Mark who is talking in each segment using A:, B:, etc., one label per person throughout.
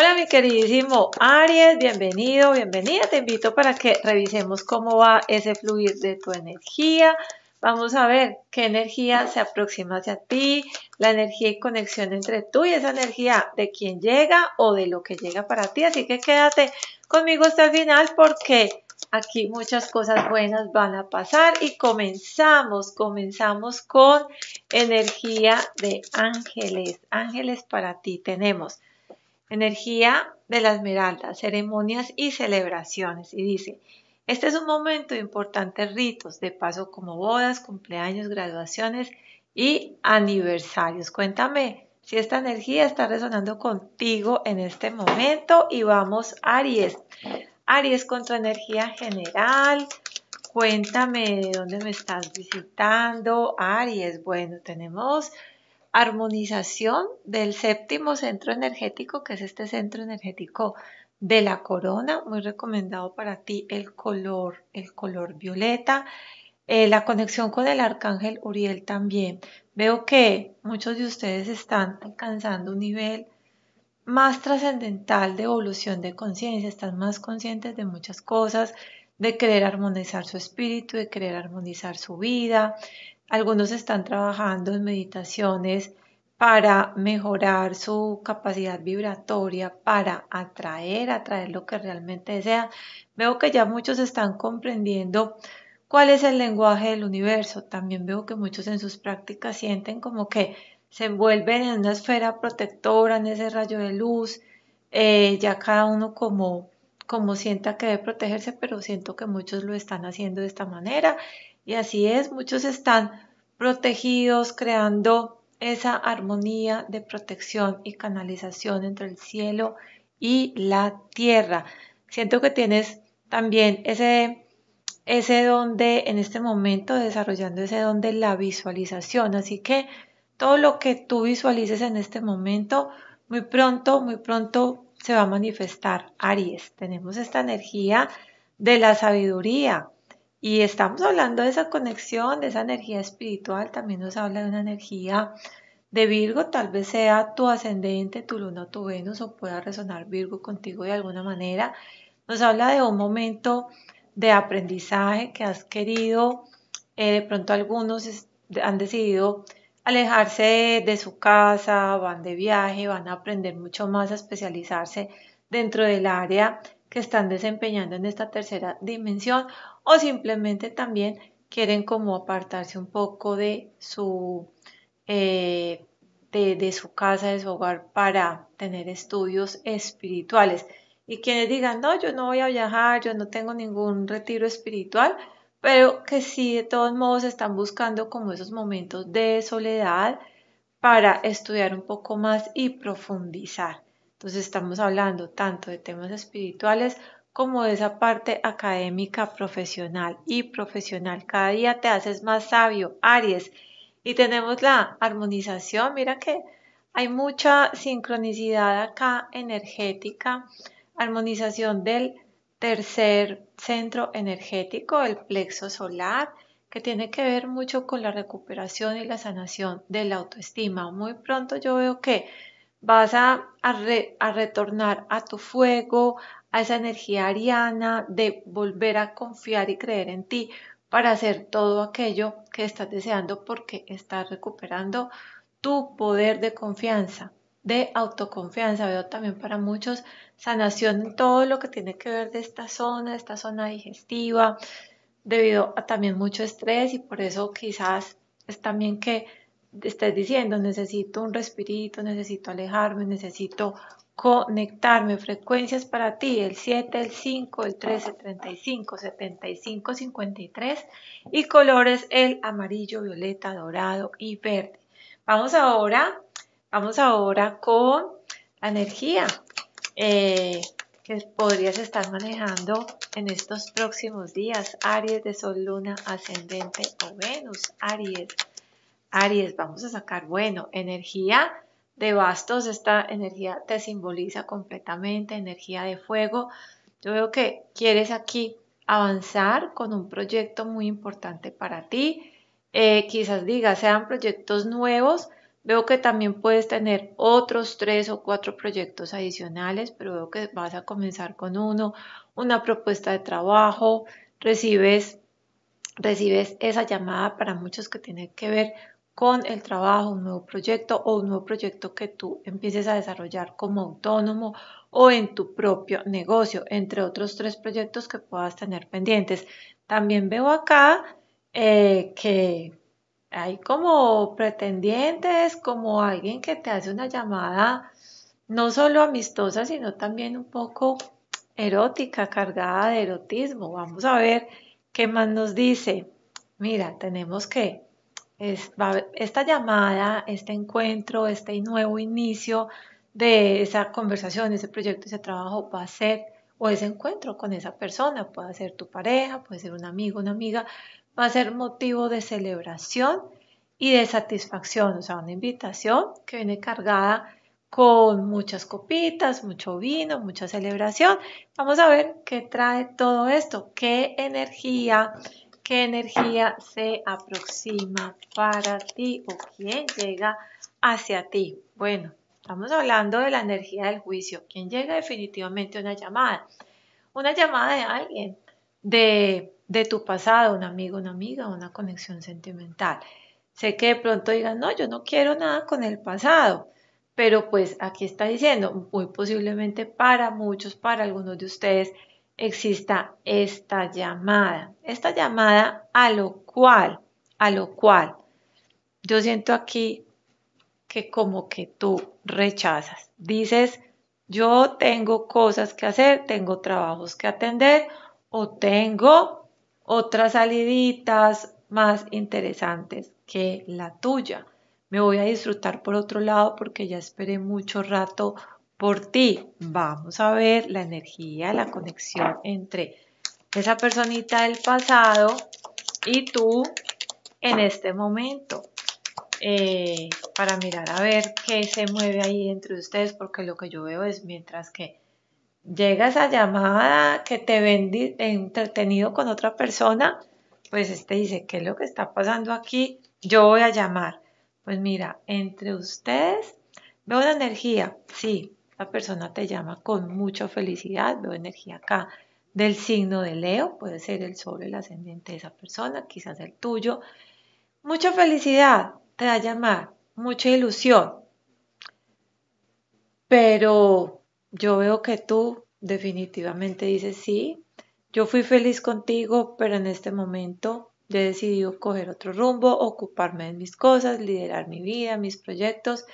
A: Hola mi queridísimo Aries, bienvenido, bienvenida. Te invito para que revisemos cómo va ese fluir de tu energía. Vamos a ver qué energía se aproxima hacia ti, la energía y conexión entre tú y esa energía de quien llega o de lo que llega para ti. Así que quédate conmigo hasta el final porque aquí muchas cosas buenas van a pasar y comenzamos, comenzamos con energía de ángeles. Ángeles para ti tenemos energía de la esmeralda, ceremonias y celebraciones. Y dice, este es un momento de ritos, de paso como bodas, cumpleaños, graduaciones y aniversarios. Cuéntame si esta energía está resonando contigo en este momento y vamos Aries. Aries con tu energía general. Cuéntame de dónde me estás visitando, Aries. Bueno, tenemos armonización del séptimo centro energético, que es este centro energético de la corona, muy recomendado para ti el color, el color violeta, eh, la conexión con el arcángel Uriel también. Veo que muchos de ustedes están alcanzando un nivel más trascendental de evolución de conciencia, están más conscientes de muchas cosas, de querer armonizar su espíritu, de querer armonizar su vida, algunos están trabajando en meditaciones para mejorar su capacidad vibratoria, para atraer, atraer lo que realmente desean. Veo que ya muchos están comprendiendo cuál es el lenguaje del universo. También veo que muchos en sus prácticas sienten como que se envuelven en una esfera protectora, en ese rayo de luz, eh, ya cada uno como, como sienta que debe protegerse, pero siento que muchos lo están haciendo de esta manera y así es, muchos están protegidos, creando esa armonía de protección y canalización entre el cielo y la tierra. Siento que tienes también ese, ese don de, en este momento, desarrollando ese don de la visualización. Así que todo lo que tú visualices en este momento, muy pronto, muy pronto se va a manifestar. Aries, tenemos esta energía de la sabiduría, y estamos hablando de esa conexión, de esa energía espiritual, también nos habla de una energía de Virgo, tal vez sea tu ascendente, tu luna tu Venus, o pueda resonar Virgo contigo de alguna manera. Nos habla de un momento de aprendizaje que has querido, eh, de pronto algunos han decidido alejarse de su casa, van de viaje, van a aprender mucho más a especializarse dentro del área que están desempeñando en esta tercera dimensión o simplemente también quieren como apartarse un poco de su, eh, de, de su casa, de su hogar para tener estudios espirituales. Y quienes digan, no, yo no voy a viajar, yo no tengo ningún retiro espiritual, pero que sí de todos modos están buscando como esos momentos de soledad para estudiar un poco más y profundizar. Entonces estamos hablando tanto de temas espirituales como de esa parte académica profesional y profesional. Cada día te haces más sabio, Aries. Y tenemos la armonización. Mira que hay mucha sincronicidad acá energética. Armonización del tercer centro energético, el plexo solar, que tiene que ver mucho con la recuperación y la sanación de la autoestima. Muy pronto yo veo que vas a, retornar a tu fuego, a esa energía ariana de volver a confiar y creer en ti para hacer todo aquello que estás deseando porque estás recuperando tu poder de confianza, de autoconfianza. Veo también para muchos sanación en todo lo que tiene que ver de esta zona, esta zona digestiva, debido a también mucho estrés y por eso quizás es también que Estás diciendo, necesito un respirito, necesito alejarme, necesito conectarme. Frecuencias para ti, el 7, el 5, el 13, 35, 75, 53 y colores el amarillo, violeta, dorado y verde. Vamos ahora, vamos ahora con la energía eh, que podrías estar manejando en estos próximos días. Aries de Sol, Luna, Ascendente o Venus. Aries, Aries, vamos a sacar, bueno, energía de bastos, esta energía te simboliza completamente, energía de fuego. Yo veo que quieres aquí avanzar con un proyecto muy importante para ti. Eh, quizás diga, sean proyectos nuevos. Veo que también puedes tener otros tres o cuatro proyectos adicionales, pero veo que vas a comenzar con uno, una propuesta de trabajo, recibes, recibes esa llamada para muchos que tiene que ver con el trabajo, un nuevo proyecto o un nuevo proyecto que tú empieces a desarrollar como autónomo o en tu propio negocio, entre otros tres proyectos que puedas tener pendientes. También veo acá eh, que hay como pretendientes, como alguien que te hace una llamada no solo amistosa, sino también un poco erótica, cargada de erotismo. Vamos a ver qué más nos dice. Mira, tenemos que esta llamada, este encuentro, este nuevo inicio de esa conversación, ese proyecto, ese trabajo va a ser o ese encuentro con esa persona, puede ser tu pareja, puede ser un amigo, una amiga, va a ser motivo de celebración y de satisfacción, o sea, una invitación que viene cargada con muchas copitas, mucho vino, mucha celebración. Vamos a ver qué trae todo esto, qué energía, qué energía se aproxima para ti o quién llega hacia ti. Bueno, estamos hablando de la energía del juicio. ¿Quién llega definitivamente una llamada? Una llamada de alguien, de, de tu pasado, un amigo, una amiga, una conexión sentimental. Sé que de pronto digan, no, yo no quiero nada con el pasado. Pero pues aquí está diciendo, muy posiblemente para muchos, para algunos de ustedes, exista esta llamada, esta llamada a lo cual, a lo cual. Yo siento aquí que como que tú rechazas, dices, yo tengo cosas que hacer, tengo trabajos que atender o tengo otras saliditas más interesantes que la tuya. Me voy a disfrutar por otro lado porque ya esperé mucho rato por ti. Vamos a ver la energía, la conexión entre esa personita del pasado y tú en este momento. Eh, para mirar a ver qué se mueve ahí entre ustedes, porque lo que yo veo es mientras que llega esa llamada que te ven entretenido con otra persona, pues este dice, ¿qué es lo que está pasando aquí? Yo voy a llamar. Pues mira, entre ustedes veo una energía, sí, la persona te llama con mucha felicidad, veo energía acá del signo de Leo, puede ser el sol, el ascendiente de esa persona, quizás el tuyo. Mucha felicidad te va a llamar, mucha ilusión. Pero yo veo que tú definitivamente dices sí, yo fui feliz contigo, pero en este momento he decidido coger otro rumbo, ocuparme de mis cosas, liderar mi vida, mis proyectos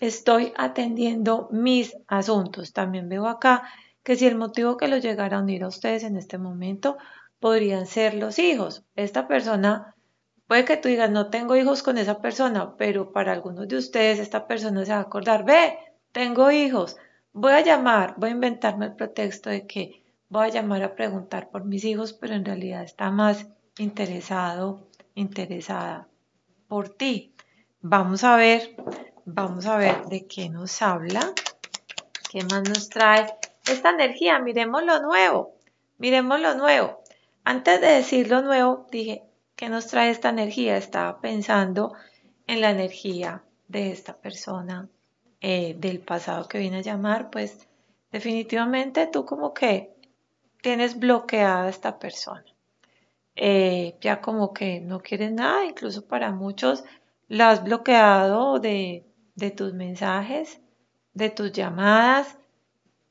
A: estoy atendiendo mis asuntos. También veo acá que si el motivo que los llegara a unir a ustedes en este momento podrían ser los hijos. Esta persona, puede que tú digas, no tengo hijos con esa persona, pero para algunos de ustedes esta persona se va a acordar, ve, tengo hijos, voy a llamar, voy a inventarme el pretexto de que voy a llamar a preguntar por mis hijos, pero en realidad está más interesado, interesada por ti. Vamos a ver Vamos a ver de qué nos habla. ¿Qué más nos trae esta energía? Miremos lo nuevo. Miremos lo nuevo. Antes de decir lo nuevo, dije, ¿qué nos trae esta energía? Estaba pensando en la energía de esta persona eh, del pasado que viene a llamar, pues definitivamente tú como que tienes bloqueada esta persona. Eh, ya como que no quieres nada, incluso para muchos la has bloqueado de de tus mensajes, de tus llamadas,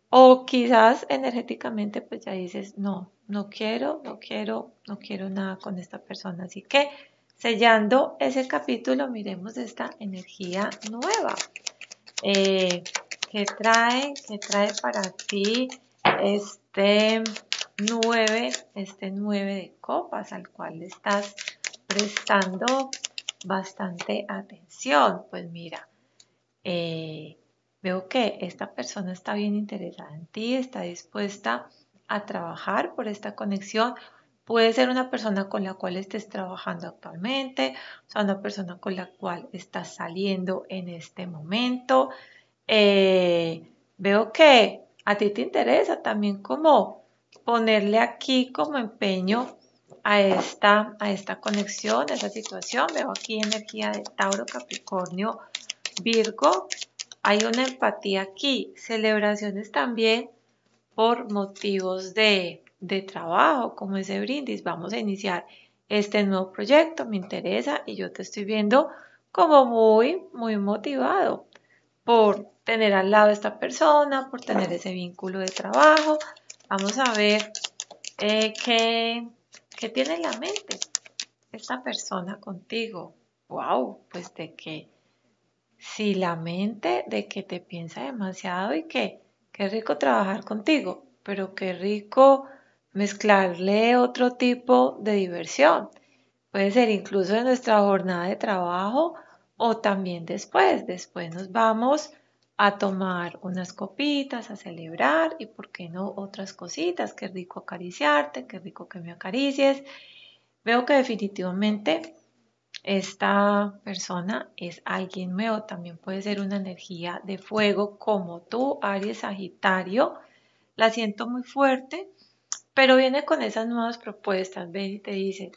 A: o quizás energéticamente pues ya dices, no, no quiero, no quiero, no quiero nada con esta persona. Así que sellando ese capítulo, miremos esta energía nueva. que eh, ¿Qué trae? ¿Qué trae para ti este 9, este 9 de copas al cual estás prestando bastante atención? Pues mira, eh, veo que esta persona está bien interesada en ti, está dispuesta a trabajar por esta conexión. Puede ser una persona con la cual estés trabajando actualmente, o sea, una persona con la cual estás saliendo en este momento. Eh, veo que a ti te interesa también como ponerle aquí como empeño a esta, a esta conexión, a esta situación. Veo aquí energía de Tauro Capricornio Virgo, hay una empatía aquí. Celebraciones también por motivos de, trabajo, como ese brindis. Vamos a iniciar este nuevo proyecto, me interesa y yo te estoy viendo como muy, muy motivado por tener al lado esta persona, por tener ese vínculo de trabajo. Vamos a ver eh, qué, tiene en la mente esta persona contigo. ¡Wow! Pues de qué si la mente de que te piensa demasiado y que qué rico trabajar contigo, pero qué rico mezclarle otro tipo de diversión. Puede ser incluso en nuestra jornada de trabajo o también después. Después nos vamos a tomar unas copitas, a celebrar y, ¿por qué no, otras cositas? Qué rico acariciarte, qué rico que me acaricies. Veo que definitivamente esta persona es alguien nuevo, también puede ser una energía de fuego como tú, Aries Sagitario. La siento muy fuerte, pero viene con esas nuevas propuestas, ven y te dice,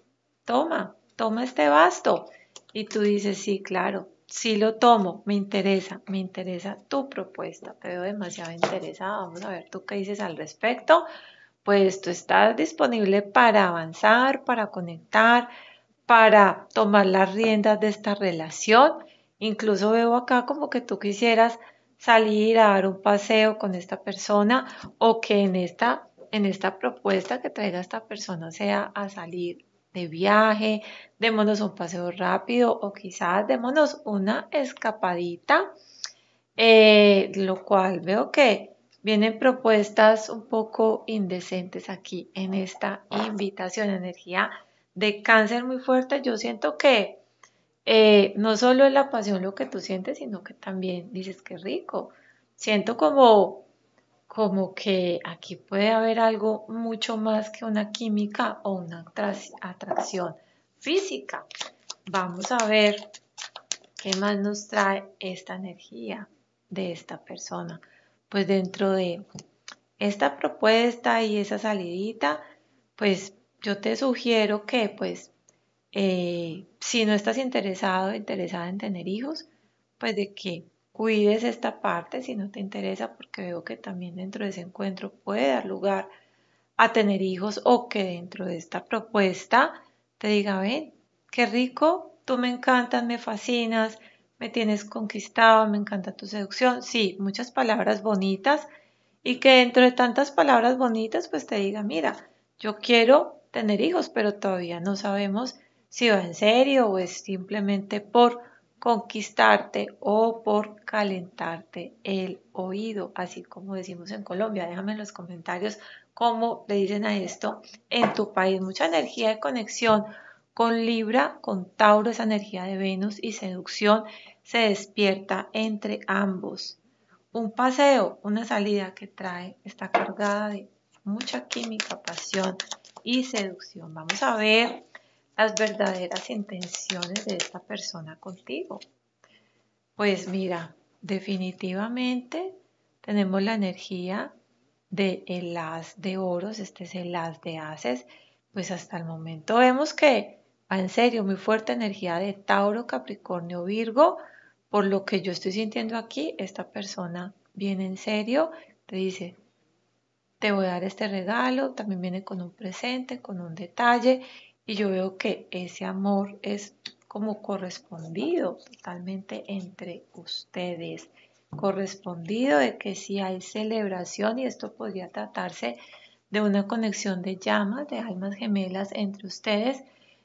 A: toma, toma este basto. Y tú dices, sí, claro, sí lo tomo, me interesa, me interesa tu propuesta, te veo demasiado interesada, vamos a ver tú qué dices al respecto. Pues tú estás disponible para avanzar, para conectar, para tomar las riendas de esta relación. Incluso veo acá como que tú quisieras salir a dar un paseo con esta persona o que en esta, en esta propuesta que traiga esta persona sea a salir de viaje, démonos un paseo rápido o quizás démonos una escapadita, eh, lo cual veo que vienen propuestas un poco indecentes aquí en esta invitación, energía de cáncer muy fuerte, yo siento que eh, no solo es la pasión lo que tú sientes, sino que también dices que rico. Siento como, como que aquí puede haber algo mucho más que una química o una atracción física. Vamos a ver qué más nos trae esta energía de esta persona. Pues dentro de esta propuesta y esa salidita, pues yo te sugiero que pues eh, si no estás interesado, interesada en tener hijos, pues de que cuides esta parte si no te interesa, porque veo que también dentro de ese encuentro puede dar lugar a tener hijos o que dentro de esta propuesta te diga, ven, qué rico, tú me encantas, me fascinas, me tienes conquistado, me encanta tu seducción. Sí, muchas palabras bonitas y que dentro de tantas palabras bonitas pues te diga, mira, yo quiero tener hijos, pero todavía no sabemos si va en serio o es simplemente por conquistarte o por calentarte el oído, así como decimos en Colombia. Déjame en los comentarios cómo le dicen a esto en tu país. Mucha energía de conexión con Libra, con Tauro, esa energía de Venus y seducción se despierta entre ambos. Un paseo, una salida que trae, está cargada de mucha química, pasión, y seducción. Vamos a ver las verdaderas intenciones de esta persona contigo. Pues mira, definitivamente tenemos la energía de elas de oros, este es el as de haces, pues hasta el momento vemos que va en serio muy fuerte energía de Tauro, Capricornio, Virgo, por lo que yo estoy sintiendo aquí, esta persona viene en serio, te dice, te voy a dar este regalo, también viene con un presente, con un detalle, y yo veo que ese amor es como correspondido totalmente entre ustedes, correspondido de que si hay celebración y esto podría tratarse de una conexión de llamas, de almas gemelas entre ustedes,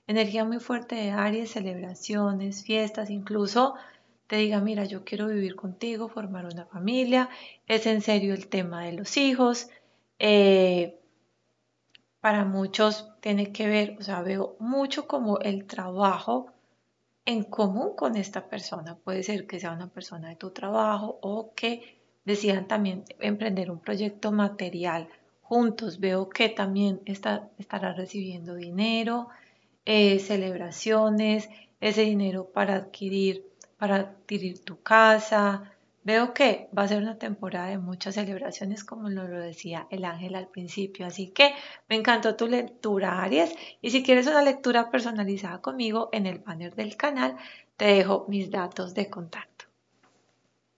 A: energía muy fuerte de Aries, celebraciones, fiestas, incluso te diga, mira, yo quiero vivir contigo, formar una familia, es en serio el tema de los hijos, eh, para muchos tiene que ver, o sea, veo mucho como el trabajo en común con esta persona. Puede ser que sea una persona de tu trabajo o que decidan también emprender un proyecto material juntos. Veo que también está, estará recibiendo dinero, eh, celebraciones, ese dinero para adquirir, para adquirir tu casa, Veo que va a ser una temporada de muchas celebraciones, como nos lo decía el ángel al principio. Así que me encantó tu lectura, Aries. Y si quieres una lectura personalizada conmigo en el banner del canal, te dejo mis datos de contacto.